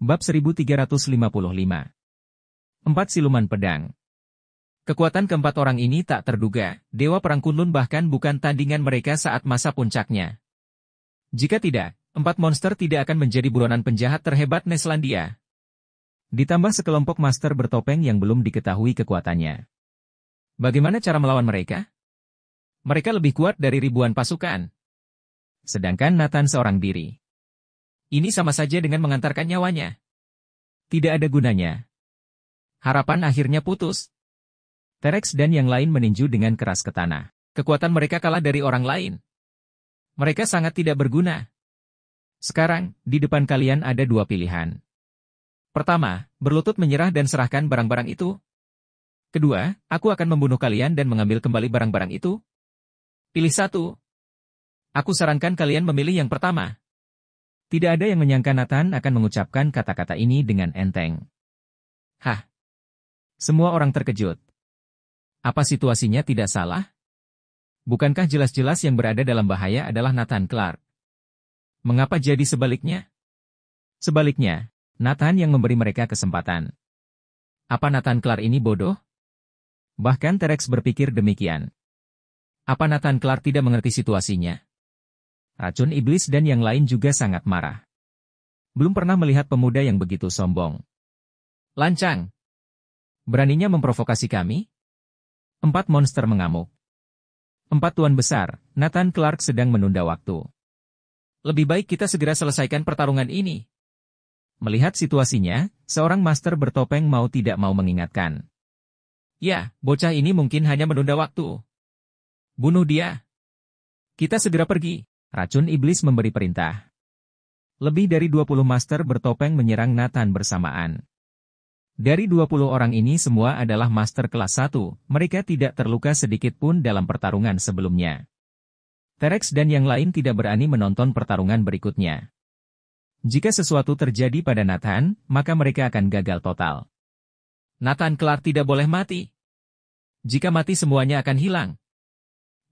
Bab 1355 Empat Siluman Pedang Kekuatan keempat orang ini tak terduga, Dewa Perang Kunlun bahkan bukan tandingan mereka saat masa puncaknya. Jika tidak, empat monster tidak akan menjadi buronan penjahat terhebat Neslandia. Ditambah sekelompok master bertopeng yang belum diketahui kekuatannya. Bagaimana cara melawan mereka? Mereka lebih kuat dari ribuan pasukan. Sedangkan Nathan seorang diri. Ini sama saja dengan mengantarkan nyawanya. Tidak ada gunanya. Harapan akhirnya putus. Terex dan yang lain meninju dengan keras ke tanah. Kekuatan mereka kalah dari orang lain. Mereka sangat tidak berguna. Sekarang, di depan kalian ada dua pilihan. Pertama, berlutut menyerah dan serahkan barang-barang itu. Kedua, aku akan membunuh kalian dan mengambil kembali barang-barang itu. Pilih satu. Aku sarankan kalian memilih yang pertama. Tidak ada yang menyangka Nathan akan mengucapkan kata-kata ini dengan enteng. Hah? Semua orang terkejut. Apa situasinya tidak salah? Bukankah jelas-jelas yang berada dalam bahaya adalah Nathan Clark? Mengapa jadi sebaliknya? Sebaliknya, Nathan yang memberi mereka kesempatan. Apa Nathan Clark ini bodoh? Bahkan Terex berpikir demikian. Apa Nathan Clark tidak mengerti situasinya? Racun Iblis dan yang lain juga sangat marah. Belum pernah melihat pemuda yang begitu sombong. Lancang! Beraninya memprovokasi kami? Empat monster mengamuk. Empat tuan besar, Nathan Clark sedang menunda waktu. Lebih baik kita segera selesaikan pertarungan ini. Melihat situasinya, seorang master bertopeng mau tidak mau mengingatkan. Ya, bocah ini mungkin hanya menunda waktu. Bunuh dia. Kita segera pergi. Racun Iblis memberi perintah. Lebih dari 20 master bertopeng menyerang Nathan bersamaan. Dari 20 orang ini semua adalah master kelas 1, mereka tidak terluka sedikit pun dalam pertarungan sebelumnya. Terex dan yang lain tidak berani menonton pertarungan berikutnya. Jika sesuatu terjadi pada Nathan, maka mereka akan gagal total. Nathan kelar tidak boleh mati. Jika mati semuanya akan hilang.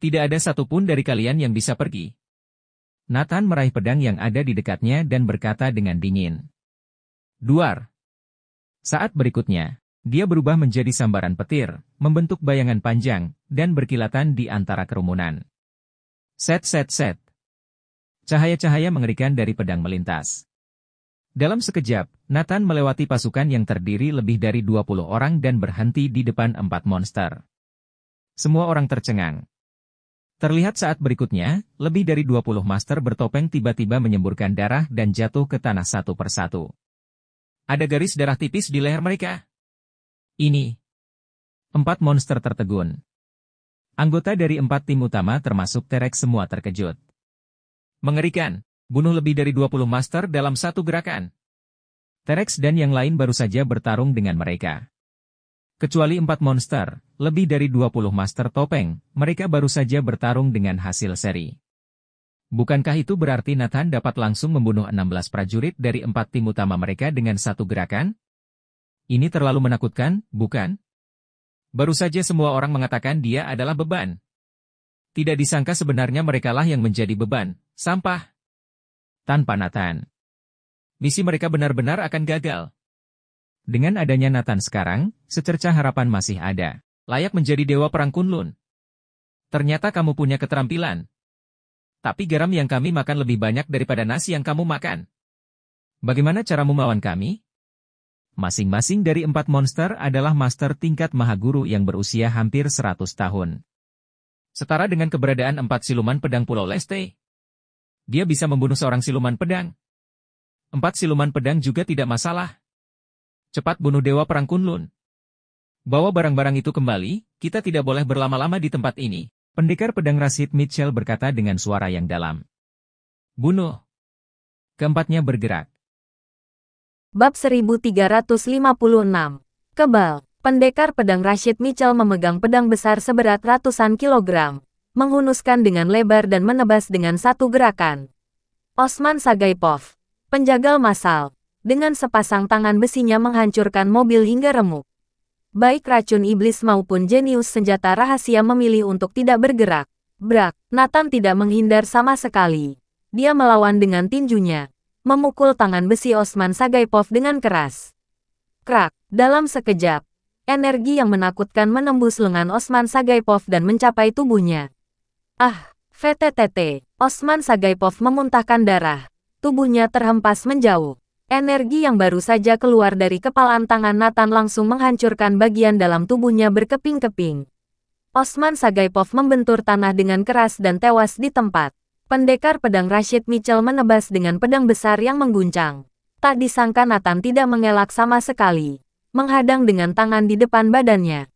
Tidak ada satupun dari kalian yang bisa pergi. Nathan meraih pedang yang ada di dekatnya dan berkata dengan dingin. Duar. Saat berikutnya, dia berubah menjadi sambaran petir, membentuk bayangan panjang, dan berkilatan di antara kerumunan. Set set set. Cahaya-cahaya mengerikan dari pedang melintas. Dalam sekejap, Nathan melewati pasukan yang terdiri lebih dari 20 orang dan berhenti di depan empat monster. Semua orang tercengang, Terlihat saat berikutnya, lebih dari 20 master bertopeng tiba-tiba menyemburkan darah dan jatuh ke tanah satu persatu. Ada garis darah tipis di leher mereka. Ini. Empat monster tertegun. Anggota dari empat tim utama termasuk Terek semua terkejut. Mengerikan, bunuh lebih dari 20 master dalam satu gerakan. Terex dan yang lain baru saja bertarung dengan mereka. Kecuali empat monster, lebih dari 20 master topeng, mereka baru saja bertarung dengan hasil seri. Bukankah itu berarti Nathan dapat langsung membunuh 16 prajurit dari empat tim utama mereka dengan satu gerakan? Ini terlalu menakutkan, bukan? Baru saja semua orang mengatakan dia adalah beban. Tidak disangka sebenarnya merekalah yang menjadi beban, sampah. Tanpa Nathan. Misi mereka benar-benar akan gagal. Dengan adanya Nathan sekarang, secerca harapan masih ada. Layak menjadi dewa perang Kunlun. Ternyata kamu punya keterampilan. Tapi garam yang kami makan lebih banyak daripada nasi yang kamu makan. Bagaimana caramu melawan kami? Masing-masing dari empat monster adalah master tingkat mahaguru yang berusia hampir 100 tahun. Setara dengan keberadaan empat siluman pedang Pulau Leste. Dia bisa membunuh seorang siluman pedang. Empat siluman pedang juga tidak masalah. Cepat bunuh Dewa Perang Kunlun. Bawa barang-barang itu kembali, kita tidak boleh berlama-lama di tempat ini. Pendekar pedang Rasid Mitchell berkata dengan suara yang dalam. Bunuh. Keempatnya bergerak. Bab 1356 Kebal Pendekar pedang Rashid Mitchell memegang pedang besar seberat ratusan kilogram, menghunuskan dengan lebar dan menebas dengan satu gerakan. Osman Sagaipov, penjagal masal, dengan sepasang tangan besinya menghancurkan mobil hingga remuk. Baik racun iblis maupun jenius senjata rahasia memilih untuk tidak bergerak. Brak, Nathan tidak menghindar sama sekali. Dia melawan dengan tinjunya, memukul tangan besi Osman Sagaipov dengan keras. Krak, dalam sekejap, energi yang menakutkan menembus lengan Osman Sagaipov dan mencapai tubuhnya. Ah, VTTT, Osman Sagaipov memuntahkan darah. Tubuhnya terhempas menjauh. Energi yang baru saja keluar dari kepalan tangan Nathan langsung menghancurkan bagian dalam tubuhnya berkeping-keping. Osman Sagaipov membentur tanah dengan keras dan tewas di tempat. Pendekar pedang Rashid Mitchell menebas dengan pedang besar yang mengguncang. Tak disangka Nathan tidak mengelak sama sekali. Menghadang dengan tangan di depan badannya.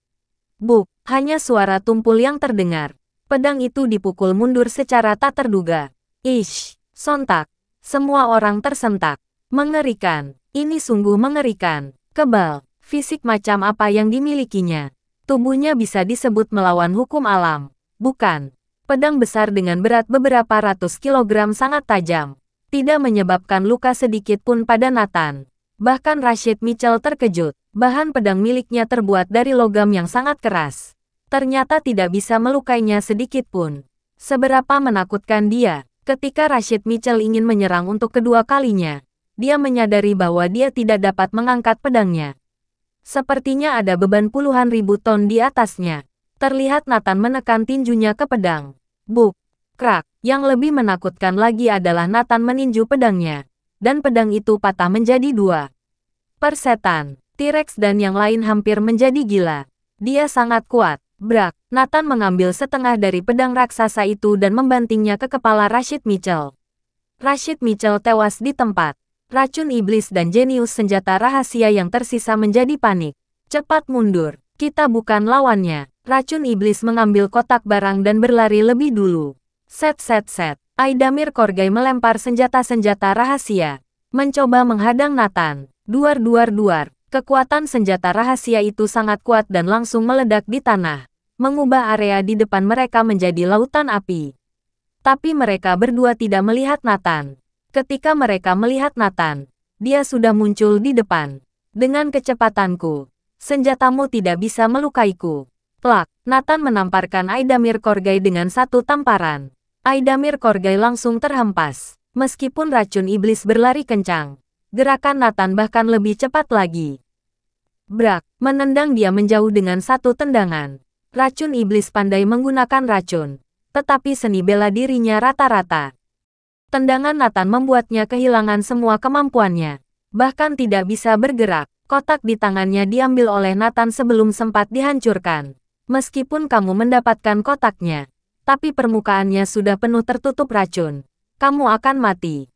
Buk, hanya suara tumpul yang terdengar. Pedang itu dipukul mundur secara tak terduga. Ish, sontak. Semua orang tersentak. Mengerikan. Ini sungguh mengerikan. Kebal. Fisik macam apa yang dimilikinya. Tubuhnya bisa disebut melawan hukum alam. Bukan. Pedang besar dengan berat beberapa ratus kilogram sangat tajam. Tidak menyebabkan luka sedikit pun pada Nathan. Bahkan Rashid Mitchell terkejut. Bahan pedang miliknya terbuat dari logam yang sangat keras. Ternyata tidak bisa melukainya sedikit pun. Seberapa menakutkan dia ketika Rashid Mitchell ingin menyerang untuk kedua kalinya dia menyadari bahwa dia tidak dapat mengangkat pedangnya. Sepertinya ada beban puluhan ribu ton di atasnya. Terlihat Nathan menekan tinjunya ke pedang. Buk, krak, yang lebih menakutkan lagi adalah Nathan meninju pedangnya. Dan pedang itu patah menjadi dua. Persetan, T-Rex dan yang lain hampir menjadi gila. Dia sangat kuat. Brak, Nathan mengambil setengah dari pedang raksasa itu dan membantingnya ke kepala Rashid Mitchell. Rashid Mitchell tewas di tempat. Racun iblis dan jenius senjata rahasia yang tersisa menjadi panik. Cepat mundur, kita bukan lawannya. Racun iblis mengambil kotak barang dan berlari lebih dulu. Set set set, Aidamir Korgai melempar senjata-senjata rahasia. Mencoba menghadang Nathan. Duar duar duar, kekuatan senjata rahasia itu sangat kuat dan langsung meledak di tanah. Mengubah area di depan mereka menjadi lautan api. Tapi mereka berdua tidak melihat Nathan. Ketika mereka melihat Nathan, dia sudah muncul di depan. Dengan kecepatanku, senjatamu tidak bisa melukaiku. Plak, Nathan menamparkan Aidamir Korgai dengan satu tamparan. Aidamir Korgai langsung terhempas. Meskipun racun iblis berlari kencang, gerakan Nathan bahkan lebih cepat lagi. Brak, menendang dia menjauh dengan satu tendangan. Racun iblis pandai menggunakan racun, tetapi seni bela dirinya rata-rata. Tendangan Nathan membuatnya kehilangan semua kemampuannya. Bahkan tidak bisa bergerak. Kotak di tangannya diambil oleh Nathan sebelum sempat dihancurkan. Meskipun kamu mendapatkan kotaknya, tapi permukaannya sudah penuh tertutup racun. Kamu akan mati.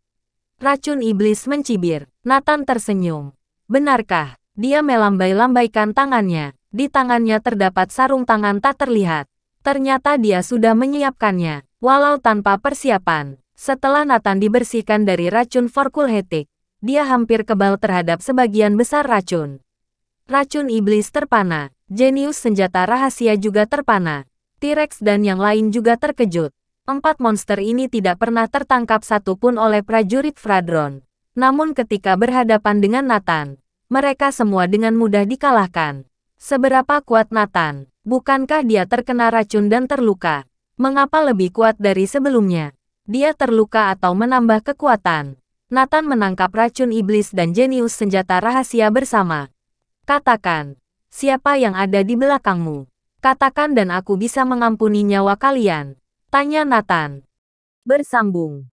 Racun iblis mencibir. Nathan tersenyum. Benarkah? Dia melambai-lambaikan tangannya. Di tangannya terdapat sarung tangan tak terlihat. Ternyata dia sudah menyiapkannya, walau tanpa persiapan. Setelah Nathan dibersihkan dari racun Hetik, dia hampir kebal terhadap sebagian besar racun. Racun iblis terpana, jenius senjata rahasia juga terpana, T-Rex dan yang lain juga terkejut. Empat monster ini tidak pernah tertangkap satupun oleh prajurit Fradron. Namun ketika berhadapan dengan Nathan, mereka semua dengan mudah dikalahkan. Seberapa kuat Nathan? Bukankah dia terkena racun dan terluka? Mengapa lebih kuat dari sebelumnya? dia terluka atau menambah kekuatan. Nathan menangkap racun iblis dan jenius senjata rahasia bersama. Katakan, siapa yang ada di belakangmu? Katakan dan aku bisa mengampuni nyawa kalian. Tanya Nathan. Bersambung.